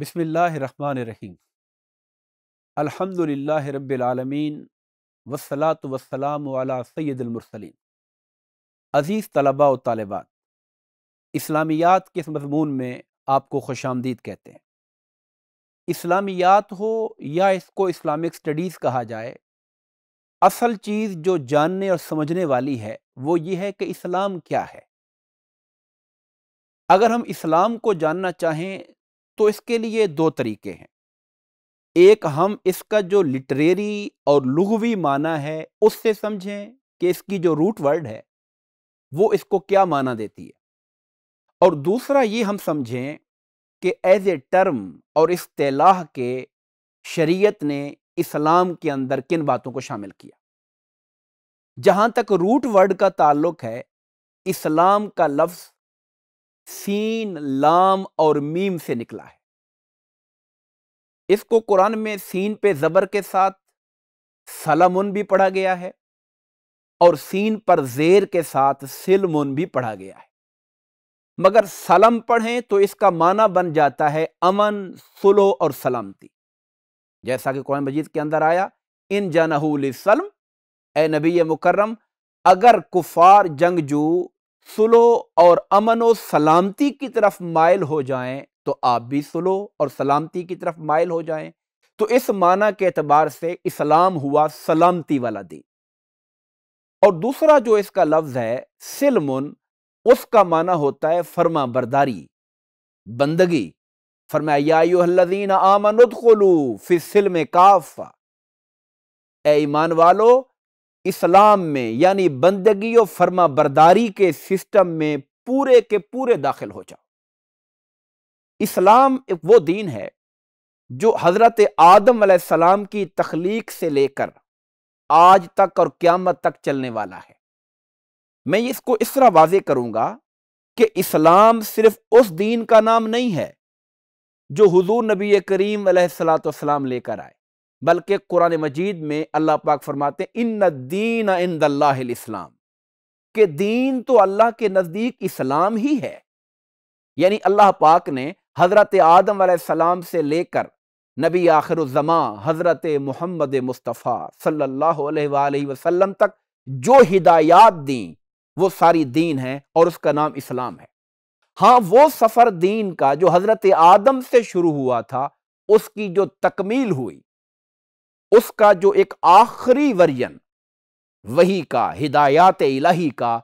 बसमीम अलहमदिल्ला रबालमीन वसलात वसलाम सैदमरसलिन अज़ीज़ तलबा व तालबात इस्लामियात के इस मजमून में आपको खुश आमदीद कहते हैं इस्लामियात हो या इसको इस्लामिक स्टडीज़ कहा जाए असल चीज़ जो जानने और समझने वाली है वो ये है कि इस्लाम क्या है अगर हम इस्लाम को जानना चाहें तो इसके लिए दो तरीके हैं एक हम इसका जो लिटरेरी और लुघवी माना है उससे समझें कि इसकी जो रूट वर्ड है वो इसको क्या माना देती है और दूसरा ये हम समझें कि एज ए टर्म और तलाह के शरीयत ने इस्लाम के अंदर किन बातों को शामिल किया जहाँ तक रूट वर्ड का ताल्लुक है इस्लाम का लफ्ज़ सीन लाम और मीम से निकला है इसको कुरान में सीन पे ज़बर के साथ सलमुन भी पढ़ा गया है और सीन पर जेर के साथ सिलमुन भी पढ़ा गया है मगर सलम पढ़ें तो इसका माना बन जाता है अमन सुलो और सलामती जैसा कि कुरान मजीद के अंदर आया इन जनहसलम ए नबी मुकर्रम अगर कुफार जंगजू सुलो और अमन व सलामती की तरफ मायल हो जाएं तो आप भी सुलो और सलामती की तरफ मायल हो जाएं तो इस माना के अतबार से इस्लाम हुआ सलामती वाला दिन और दूसरा जो इसका लफ्ज है सिलमुन उसका माना होता है फर्मा बरदारी बंदगी फरमायादीन आमनुदलू फिर में काफा ए ईमान वालो इस्लाम में यानी बंदगी और फर्मा बरदारी के सिस्टम में पूरे के पूरे दाखिल हो जाओ इस्लाम वो दीन है जो हज़रत आदम सलाम की तख्लीक से लेकर आज तक और क़्यामत तक चलने वाला है मैं इसको इस तरह वाजे करूंगा कि इस्लाम सिर्फ उस दीन का नाम नहीं है जो हजूर नबी करीम सलाम लेकर आए बल्कि कुरान मजीद में अल्लाह पाक फरमाते इन दीन इन इस्लाम के दीन तो अल्लाह के नज़दीक इस्लाम ही है यानी अल्लाह पाक ने हज़रत आदम सलाम से लेकर नबी आखिरज़मा हज़रत मोहम्मद मुस्तफ़ा सल्ला अलैहि तक जो हिदायत दी वो सारी दीन है और उसका नाम इस्लाम है हाँ वो सफ़र दीन का जो हज़रत आदम से शुरू हुआ था उसकी जो तकमील हुई उसका जो एक आखिरी वर्जन वही का हिदायत इलाही का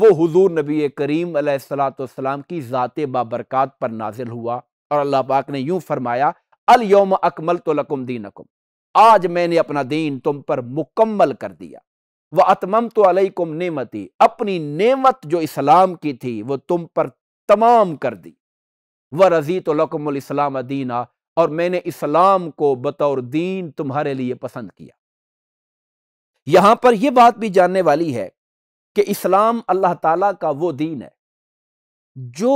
वो हुजूर नबी करीम सलाम की ज़ात बाबरकत पर नाजिल हुआ और अल्लाह पाक ने यूं फरमाया अल योम अकमल तो लकुम दीन अकुम आज मैंने अपना दीन तुम पर मुकम्मल कर दिया वह अतमम तो अलकुम नेमती अपनी नेमत जो इस्लाम की थी वो तुम पर तमाम कर दी व रजी तो लकमलाम दीना और मैंने इस्लाम को बतौर दीन तुम्हारे लिए पसंद किया यहां पर यह बात भी जानने वाली है कि इस्लाम अल्लाह ताला का वो दीन है जो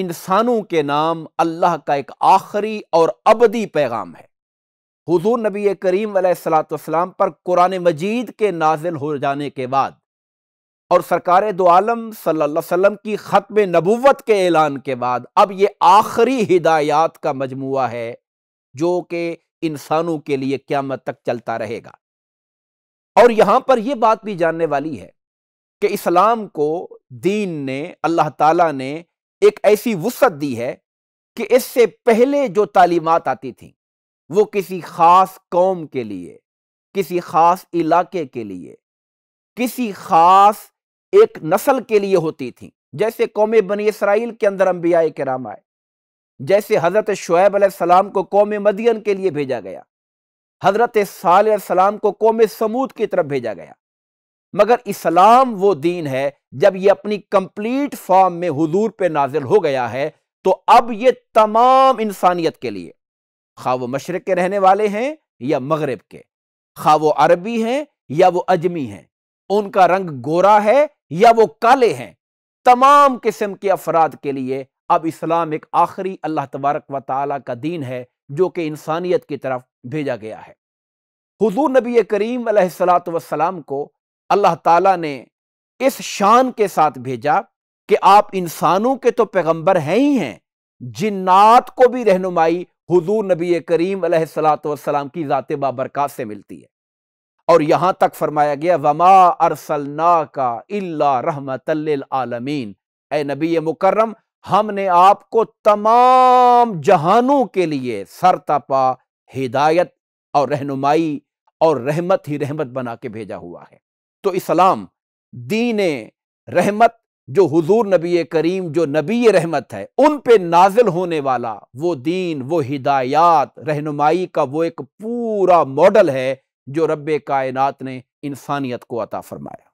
इंसानों के नाम अल्लाह का एक आखिरी और अबदी पैगाम है हुजूर नबी करीम सलाम पर कुरान मजीद के नाजिल हो जाने के बाद और सरकार दो आलम वसल्लम की ख़त्म नबूवत के ऐलान के बाद अब ये आखिरी हिदायत का मजमु है जो कि इंसानों के लिए क्यामत तक चलता रहेगा और यहाँ पर यह बात भी जानने वाली है कि इस्लाम को दीन ने अल्लाह ताला ने एक ऐसी वसत दी है कि इससे पहले जो तालीमत आती थी वो किसी ख़ास कौम के लिए किसी ख़ास इलाके के लिए किसी ख़ास एक नस्ल के लिए होती थी जैसे कौम बनी इसराइल के अंदर अम्बिया कराम आए जैसे हज़रत शुएब सलाम को कौम मदियन के लिए भेजा गया हज़रत साल सलाम को कौम समूद की तरफ भेजा गया मगर इस्लाम वो दीन है जब ये अपनी कंप्लीट फॉर्म में हुजूर पे नाजिल हो गया है तो अब ये तमाम इंसानियत के लिए खा वो मशरक़ के रहने वाले हैं या मगरब के खा वो अरबी हैं या वो अजमी हैं उनका रंग गोरा है या वो काले हैं तमाम किस्म के अफराद के लिए अब इस्लाम एक आखिरी अल्लाह तबारक व ताली का दीन है जो कि इंसानियत की तरफ भेजा गया है हजूर नबी करीम सलात वसलाम को अल्लाह ताला ने इस शान के साथ भेजा कि आप इंसानों के तो पैगंबर हैं ही हैं जिन्नात को भी रहनुमाई हुजूर नबी करीम सलाम की ज़ात बाबरकत से मिलती है और यहां तक फरमाया गया वमा अरसलना का इल्ला रहमत आलमीन ए नबी मुकर्रम हमने आपको तमाम जहानों के लिए सरतापा हिदायत और रहनुमाई और रहमत ही रहमत बना के भेजा हुआ है तो इस्लाम दीन रहमत जो हुजूर नबी करीम जो नबी रहमत है उन पे नाजिल होने वाला वो दीन वो हिदायत रहनुमाई का वो एक पूरा मॉडल है जो रब कायनात ने इंसानियत को अता फरमाया